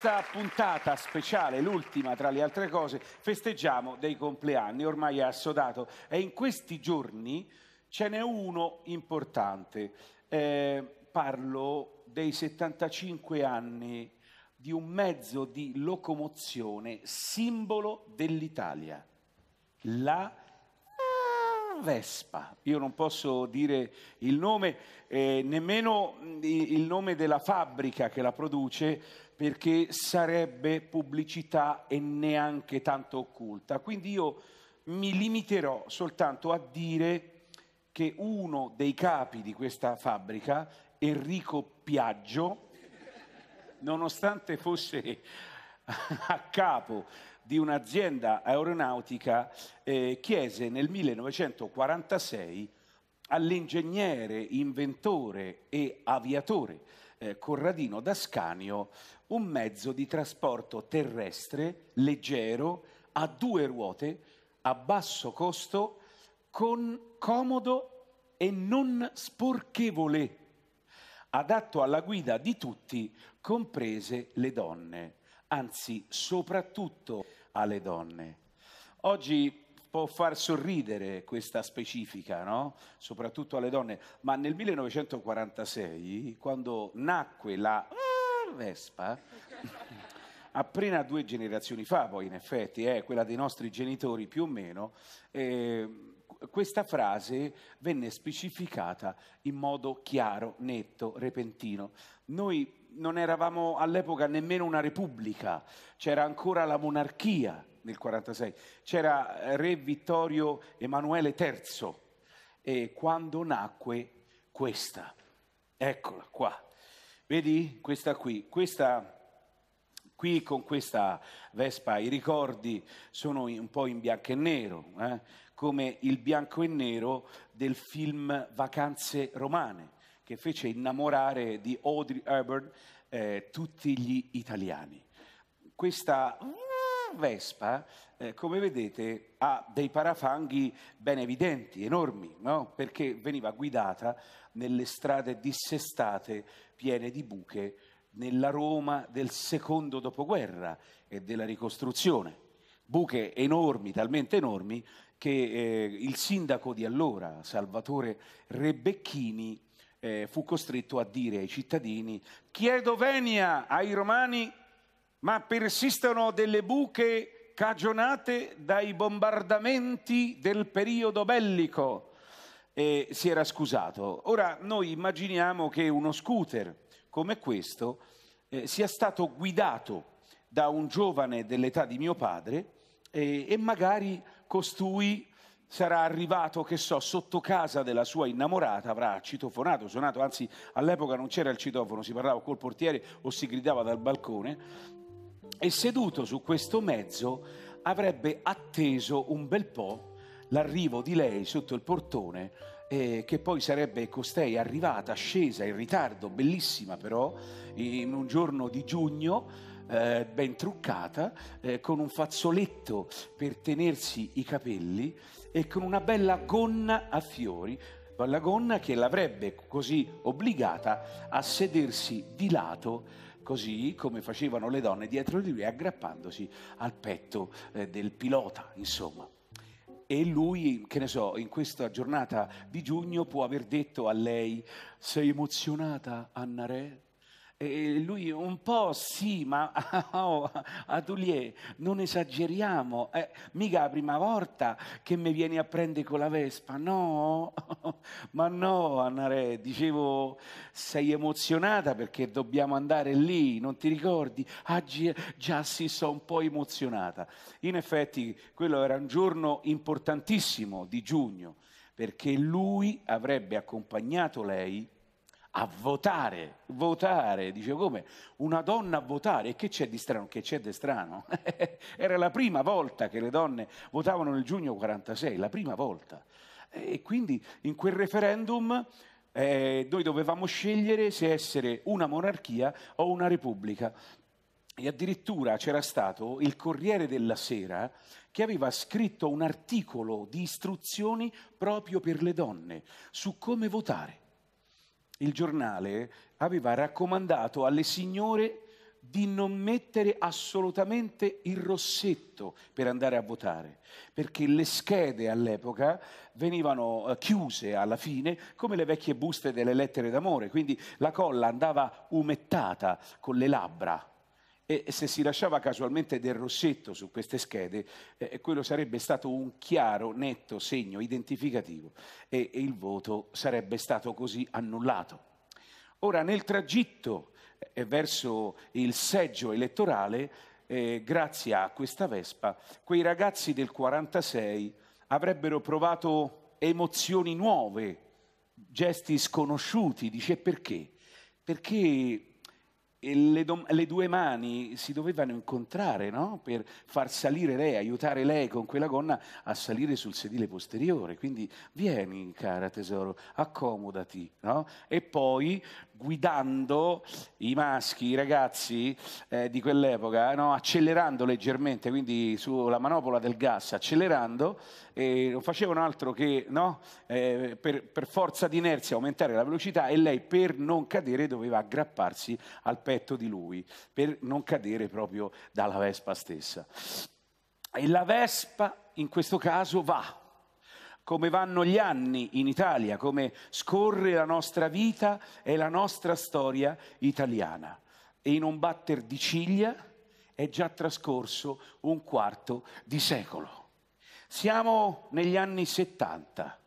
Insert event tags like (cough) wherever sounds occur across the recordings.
Questa puntata speciale, l'ultima tra le altre cose, festeggiamo dei compleanni, ormai è assodato e in questi giorni ce n'è uno importante. Eh, parlo dei 75 anni di un mezzo di locomozione simbolo dell'Italia, la non Vespa, io non posso dire il nome, eh, nemmeno mm, il nome della fabbrica che la produce, perché sarebbe pubblicità e neanche tanto occulta. Quindi io mi limiterò soltanto a dire che uno dei capi di questa fabbrica, Enrico Piaggio, nonostante fosse a capo di un'azienda aeronautica, eh, chiese nel 1946 all'ingegnere, inventore e aviatore eh, Corradino Dascanio un mezzo di trasporto terrestre leggero a due ruote, a basso costo, con comodo e non sporchevole, adatto alla guida di tutti, comprese le donne anzi soprattutto alle donne. Oggi può far sorridere questa specifica, no? soprattutto alle donne, ma nel 1946, quando nacque la ah, Vespa, (laughs) appena due generazioni fa, poi in effetti è eh, quella dei nostri genitori più o meno, eh, questa frase venne specificata in modo chiaro, netto, repentino. Noi non eravamo all'epoca nemmeno una repubblica, c'era ancora la monarchia nel 46, c'era eh, re Vittorio Emanuele III e quando nacque questa, eccola qua, vedi questa qui, questa qui con questa Vespa i ricordi sono un po' in bianco e nero, eh? come il bianco e nero del film Vacanze Romane che fece innamorare di Audrey Hepburn eh, tutti gli italiani. Questa Vespa, eh, come vedete, ha dei parafanghi ben evidenti, enormi, no? perché veniva guidata nelle strade dissestate piene di buche nella Roma del secondo dopoguerra e della ricostruzione. Buche enormi, talmente enormi, che eh, il sindaco di allora, Salvatore Rebecchini, eh, fu costretto a dire ai cittadini chiedo venia ai romani, ma persistono delle buche cagionate dai bombardamenti del periodo bellico. E si era scusato. Ora noi immaginiamo che uno scooter come questo eh, sia stato guidato da un giovane dell'età di mio padre eh, e magari costui sarà arrivato, che so, sotto casa della sua innamorata, avrà citofonato, suonato, anzi all'epoca non c'era il citofono, si parlava col portiere o si gridava dal balcone, e seduto su questo mezzo avrebbe atteso un bel po' l'arrivo di lei sotto il portone, eh, che poi sarebbe costei arrivata, scesa in ritardo, bellissima però, in un giorno di giugno, eh, ben truccata, eh, con un fazzoletto per tenersi i capelli e con una bella gonna a fiori, la gonna che l'avrebbe così obbligata a sedersi di lato, così come facevano le donne dietro di lui, aggrappandosi al petto eh, del pilota, insomma e lui, che ne so, in questa giornata di giugno può aver detto a lei, sei emozionata Anna Re? E lui un po' sì, ma (laughs) oh, Atelier, non esageriamo, eh, mica la prima volta che mi vieni a prendere con la Vespa, no? (laughs) ma no, Annare, dicevo, sei emozionata perché dobbiamo andare lì, non ti ricordi? Ah, già sì, sono un po' emozionata. In effetti, quello era un giorno importantissimo di giugno, perché lui avrebbe accompagnato lei a votare, votare, dice come? Una donna a votare, e che c'è di strano? Che c'è di strano? (laughs) Era la prima volta che le donne votavano nel giugno 46, la prima volta. E quindi in quel referendum eh, noi dovevamo scegliere se essere una monarchia o una repubblica. E addirittura c'era stato il Corriere della Sera che aveva scritto un articolo di istruzioni proprio per le donne su come votare il giornale aveva raccomandato alle signore di non mettere assolutamente il rossetto per andare a votare, perché le schede all'epoca venivano eh, chiuse alla fine come le vecchie buste delle lettere d'amore, quindi la colla andava umettata con le labbra e se si lasciava casualmente del rossetto su queste schede, eh, eh, quello sarebbe stato un chiaro, netto segno identificativo e, e il voto sarebbe stato così annullato. Ora, nel tragitto eh, verso il seggio elettorale, eh, grazie a questa Vespa, quei ragazzi del 46 avrebbero provato emozioni nuove, gesti sconosciuti. Dice perché? Perché le, do- le, due mani si dovevano incontrare no? per far salire lei, aiutare lei con quella gonna a salire sul sedile posteriore. Quindi vieni, cara tesoro, accomodati. No? E poi guidando i maschi, i ragazzi eh, di quell'epoca, no? accelerando leggermente, quindi sulla manopola del gas, accelerando, eh, non facevano altro che no? eh, per, per forza di inerzia aumentare la velocità e lei per non cadere doveva aggrapparsi al aspetto di lui per non cadere proprio dalla Vespa stessa. E la Vespa in questo caso va, come vanno gli anni in Italia, come scorre la nostra vita e la nostra storia italiana. E in un batter di ciglia è già trascorso un quarto di secolo. Siamo negli anni 70,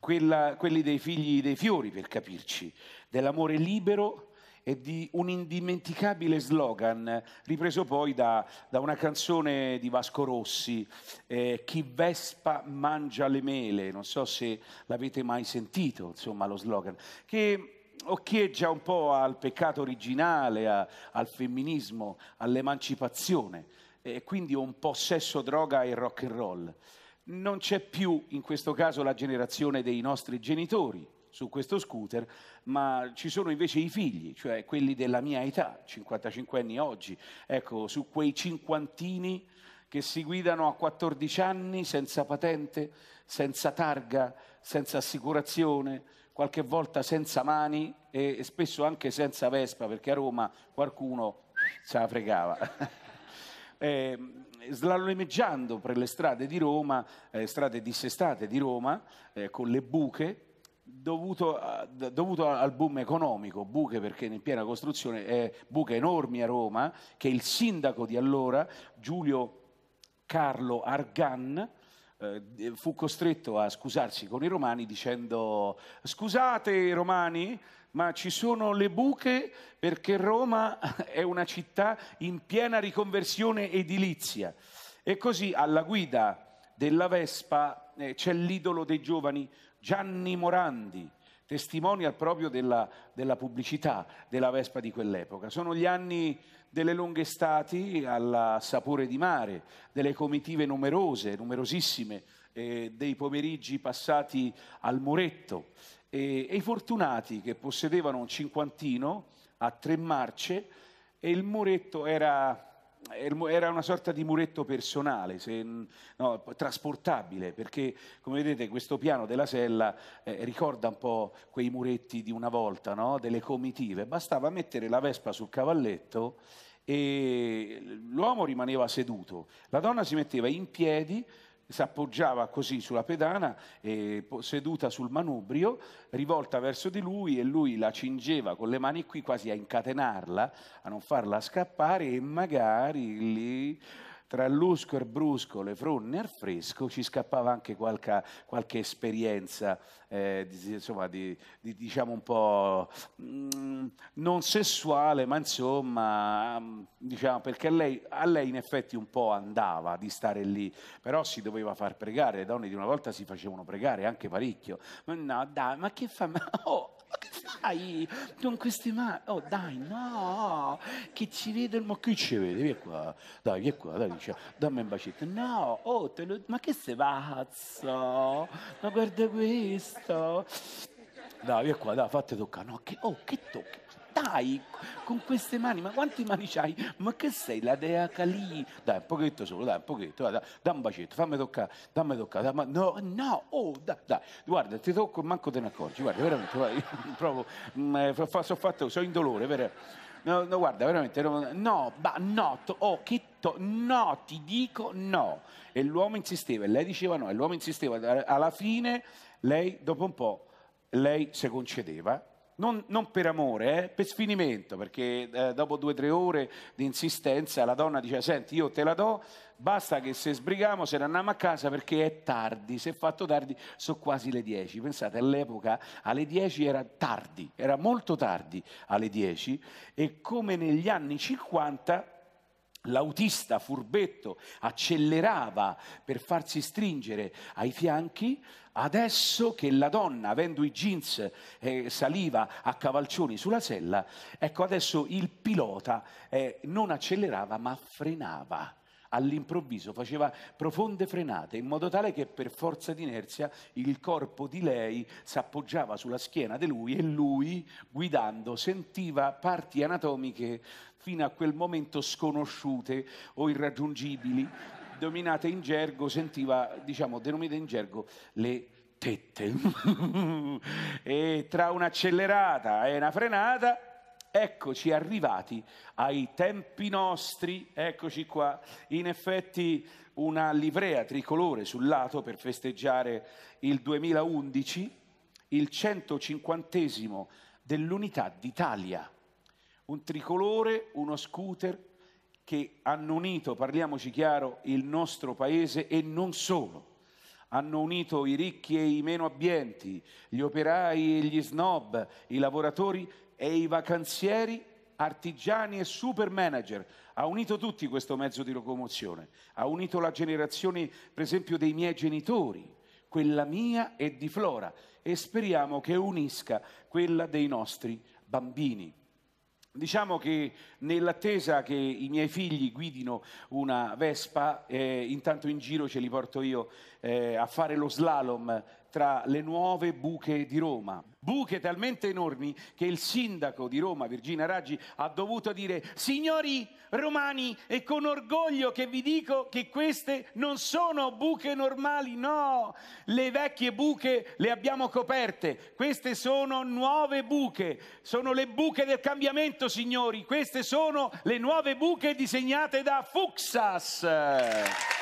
quella, quelli dei figli dei fiori per capirci, dell'amore libero e di un indimenticabile slogan ripreso poi da, da una canzone di Vasco Rossi, eh, Chi vespa mangia le mele, non so se l'avete mai sentito, insomma lo slogan, che occhieggia un po' al peccato originale, a, al femminismo, all'emancipazione, eh, quindi un po' sesso, droga e rock and roll. Non c'è più in questo caso la generazione dei nostri genitori, su questo scooter, ma ci sono invece i figli, cioè quelli della mia età, 55 anni oggi, ecco, su quei cinquantini che si guidano a 14 anni senza patente, senza targa, senza assicurazione, qualche volta senza mani e, spesso anche senza Vespa, perché a Roma qualcuno se la fregava. (laughs) eh, slalomeggiando per le strade di Roma, eh, strade dissestate di Roma, eh, con le buche, dovuto, a, dovuto, al boom economico, buche perché in piena costruzione, eh, buche enormi a Roma, che il sindaco di allora, Giulio Carlo Argan, eh, fu costretto a scusarsi con i romani dicendo scusate romani ma ci sono le buche perché Roma (laughs) è una città in piena riconversione edilizia e così alla guida della Vespa eh, c'è l'idolo dei giovani Gianni Morandi, testimonial proprio della, della pubblicità della Vespa di quell'epoca. Sono gli anni delle lunghe estati al sapore di mare, delle comitive numerose, numerosissime, eh, dei pomeriggi passati al muretto e, e i fortunati che possedevano un cinquantino a tre marce e il muretto era era una sorta di muretto personale, se, no, trasportabile, perché come vedete questo piano della sella eh, ricorda un po' quei muretti di una volta, no? delle comitive, bastava mettere la vespa sul cavalletto e l'uomo rimaneva seduto, la donna si metteva in piedi si appoggiava così sulla pedana, eh, seduta sul manubrio, rivolta verso di lui e lui la cingeva con le mani qui quasi a incatenarla, a non farla scappare e magari lì tra l'usco e il brusco, le fronne e il fresco, ci scappava anche qualche, qualche esperienza, eh, di, insomma, di, di, diciamo un po' mh, mm, non sessuale, ma insomma, mh, mm, diciamo, perché lei, a lei in effetti un po' andava di stare lì, però si doveva far pregare, le donne di una volta si facevano pregare anche parecchio, ma no, dai, ma che fa? Ma, oh, ma che fai con queste mani? Oh, dai, no, che ci vedono, ma che ci vede? Vieni qua, dai, vieni qua, dai, dice, dammi un bacetto. No, oh, te lo... ma che sei pazzo? Ma guarda questo. Dai, vieni qua, dai, fate toccare. No, che, oh, che tocca? dai, con queste mani, ma quante mani hai? Ma che sei, la dea Cali? Dai, un pochetto solo, dai, un pochetto, dai, dai, dai un bacetto, fammi toccare, dammi toccare, dammi, no, no, oh, dai, dai, guarda, ti tocco e manco te ne accorgi, guarda, veramente, guarda, proprio, mh, so fatto, sono in dolore, veramente. No, no, guarda, veramente, no, ma no, oh, che to, no, ti dico no. E l'uomo insisteva, e lei diceva no, e l'uomo insisteva, alla fine lei, dopo un po', lei si concedeva non, non per amore, eh, per sfinimento, perché eh, dopo due o tre ore di insistenza la donna diceva, senti, io te la do, basta che se sbrighiamo se ne andiamo a casa perché è tardi, se è fatto tardi sono quasi le 10. Pensate, all'epoca alle 10 era tardi, era molto tardi alle 10 e come negli anni 50 L'autista furbetto accelerava per farsi stringere ai fianchi, adesso che la donna, avendo i jeans, eh, saliva a cavalcioni sulla sella, ecco adesso il pilota eh, non accelerava ma frenava all'improvviso faceva profonde frenate in modo tale che per forza d'inerzia il corpo di lei s'appoggiava sulla schiena di lui e lui, guidando, sentiva parti anatomiche fino a quel momento sconosciute o irraggiungibili, dominate in gergo, sentiva, diciamo, denominate in gergo le tette. (laughs) e tra un'accelerata e una frenata Eccoci arrivati ai tempi nostri, eccoci qua, in effetti una livrea tricolore sul lato per festeggiare il 2011, il 150 dell'unità d'Italia. Un tricolore, uno scooter che hanno unito, parliamoci chiaro, il nostro paese e non solo hanno unito i ricchi e i meno abbienti, gli operai e gli snob, i lavoratori e i vacanzieri, artigiani e super manager. Ha unito tutti questo mezzo di locomozione. Ha unito la generazione, per esempio, dei miei genitori, quella mia e di Flora, e speriamo che unisca quella dei nostri bambini. Diciamo che nell'attesa che i miei figli guidino una Vespa, eh, intanto in giro ce li porto io eh, a fare lo slalom tra le nuove buche di Roma buche talmente enormi che il sindaco di Roma, Virginia Raggi, ha dovuto dire, signori romani, è con orgoglio che vi dico che queste non sono buche normali, no, le vecchie buche le abbiamo coperte, queste sono nuove buche, sono le buche del cambiamento, signori, queste sono le nuove buche disegnate da Fuxas.